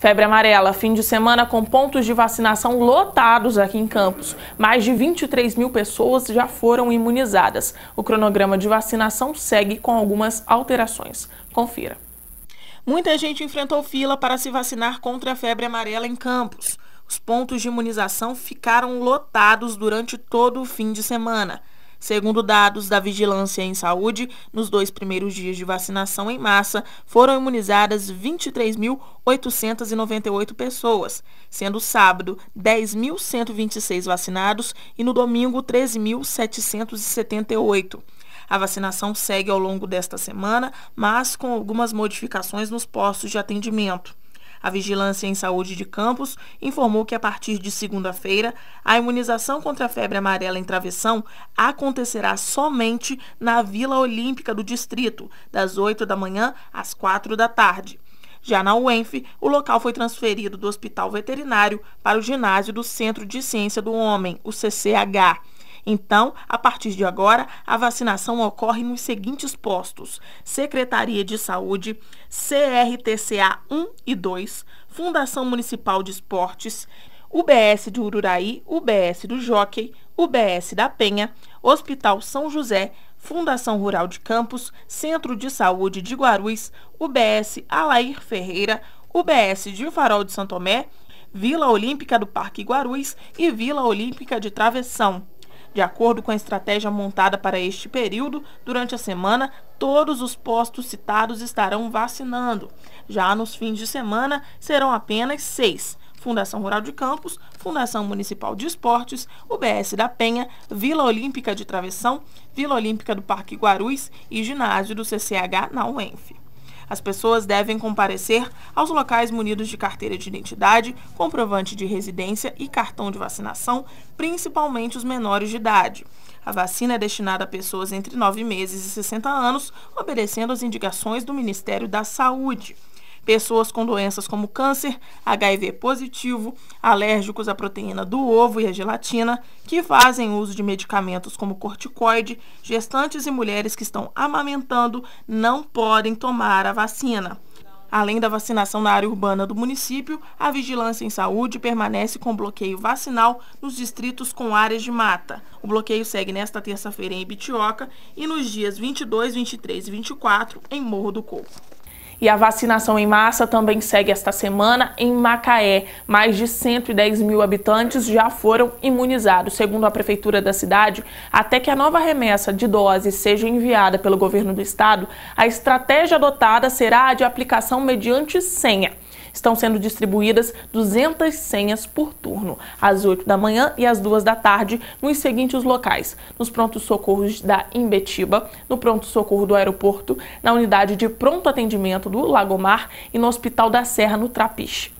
Febre amarela, fim de semana com pontos de vacinação lotados aqui em Campos. Mais de 23 mil pessoas já foram imunizadas. O cronograma de vacinação segue com algumas alterações. Confira. Muita gente enfrentou fila para se vacinar contra a febre amarela em Campos. Os pontos de imunização ficaram lotados durante todo o fim de semana. Segundo dados da Vigilância em Saúde, nos dois primeiros dias de vacinação em massa, foram imunizadas 23.898 pessoas, sendo sábado 10.126 vacinados e no domingo 13.778. A vacinação segue ao longo desta semana, mas com algumas modificações nos postos de atendimento. A Vigilância em Saúde de Campos informou que a partir de segunda-feira, a imunização contra a febre amarela em travessão acontecerá somente na Vila Olímpica do distrito, das 8 da manhã às 4 da tarde. Já na UENF, o local foi transferido do Hospital Veterinário para o Ginásio do Centro de Ciência do Homem, o CCH. Então, a partir de agora, a vacinação ocorre nos seguintes postos: Secretaria de Saúde, CRTCA 1 e 2, Fundação Municipal de Esportes, UBS de Ururaí, UBS do Jockey, UBS da Penha, Hospital São José, Fundação Rural de Campos, Centro de Saúde de Guarus, UBS Alair Ferreira, UBS de Farol de Santomé, Vila Olímpica do Parque Guarus e Vila Olímpica de Travessão. De acordo com a estratégia montada para este período, durante a semana, todos os postos citados estarão vacinando. Já nos fins de semana, serão apenas seis. Fundação Rural de Campos, Fundação Municipal de Esportes, UBS da Penha, Vila Olímpica de Travessão, Vila Olímpica do Parque Guarus e Ginásio do CCH na UENF. As pessoas devem comparecer aos locais munidos de carteira de identidade, comprovante de residência e cartão de vacinação, principalmente os menores de idade. A vacina é destinada a pessoas entre 9 meses e 60 anos, obedecendo às indicações do Ministério da Saúde pessoas com doenças como câncer, HIV positivo, alérgicos à proteína do ovo e à gelatina, que fazem uso de medicamentos como corticoide, gestantes e mulheres que estão amamentando não podem tomar a vacina. Além da vacinação na área urbana do município, a vigilância em saúde permanece com bloqueio vacinal nos distritos com áreas de mata. O bloqueio segue nesta terça-feira em Ibitioca e nos dias 22, 23 e 24 em Morro do Coco. E a vacinação em massa também segue esta semana em Macaé. Mais de 110 mil habitantes já foram imunizados. Segundo a prefeitura da cidade, até que a nova remessa de doses seja enviada pelo governo do estado, a estratégia adotada será a de aplicação mediante senha. Estão sendo distribuídas 200 senhas por turno, às 8 da manhã e às 2 da tarde, nos seguintes locais: nos prontos-socorros da Imbetiba, no pronto-socorro do aeroporto, na unidade de pronto atendimento do Lagomar e no Hospital da Serra, no Trapiche.